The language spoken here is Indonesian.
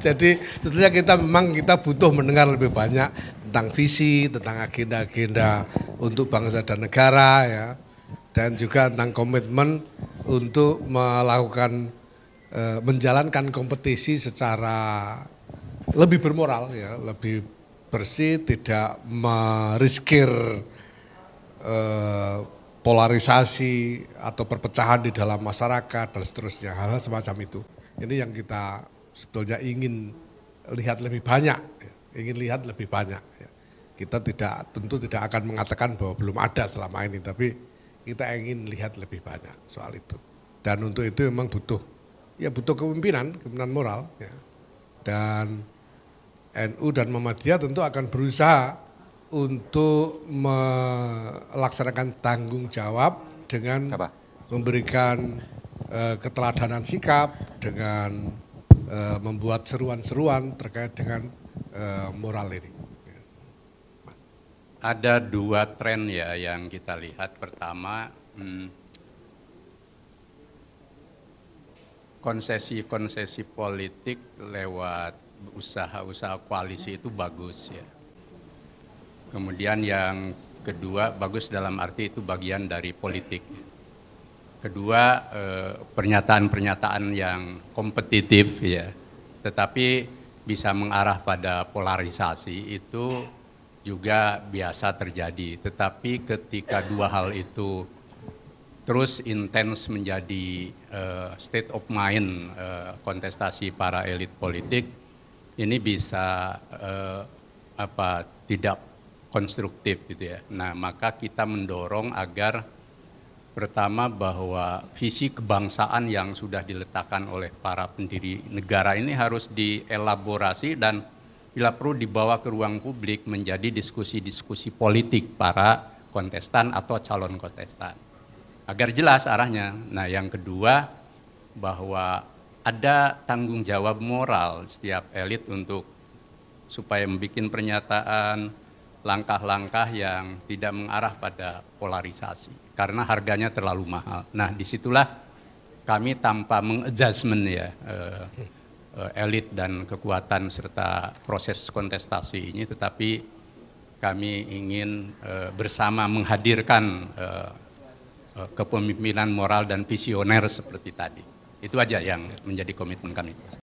Jadi sebetulnya kita memang kita butuh mendengar lebih banyak tentang visi, tentang agenda-agenda untuk bangsa dan negara ya. Dan juga tentang komitmen untuk melakukan eh, menjalankan kompetisi secara lebih bermoral ya, lebih bersih, tidak meriskir e, polarisasi atau perpecahan di dalam masyarakat dan seterusnya hal, -hal semacam itu. Ini yang kita sebetulnya ingin lihat lebih banyak, ingin lihat lebih banyak. Ya. Kita tidak tentu tidak akan mengatakan bahwa belum ada selama ini, tapi kita ingin lihat lebih banyak soal itu. Dan untuk itu memang butuh ya butuh kepemimpinan, kepemimpinan moral. Ya. Dan NU dan Muhammadiyah tentu akan berusaha untuk melaksanakan tanggung jawab dengan Apa? memberikan uh, keteladanan sikap, dengan e, membuat seruan-seruan terkait dengan e, moral ini. Ada dua tren ya yang kita lihat. Pertama, hmm, konsesi-konsesi politik lewat usaha-usaha koalisi itu bagus ya. Kemudian yang kedua bagus dalam arti itu bagian dari politik kedua eh, pernyataan-pernyataan yang kompetitif ya tetapi bisa mengarah pada polarisasi itu juga biasa terjadi tetapi ketika dua hal itu terus intens menjadi uh, state of mind eh, kontestasi para elit politik ini bisa apa tidak konstruktif gitu ya nah maka kita mendorong agar Pertama bahwa visi kebangsaan yang sudah diletakkan oleh para pendiri negara ini harus dielaborasi dan bila perlu dibawa ke ruang publik menjadi diskusi-diskusi politik para kontestan atau calon kontestan. Agar jelas arahnya. Nah yang kedua bahwa ada tanggung jawab moral setiap elit untuk supaya membuat pernyataan, langkah-langkah yang tidak mengarah pada polarisasi karena harganya terlalu mahal. Nah, disitulah kami tanpa mengadjustment ya eh, eh, elit dan kekuatan serta proses kontestasi ini, tetapi kami ingin eh, bersama menghadirkan eh, eh kepemimpinan moral dan visioner seperti tadi. Itu aja yang menjadi komitmen kami.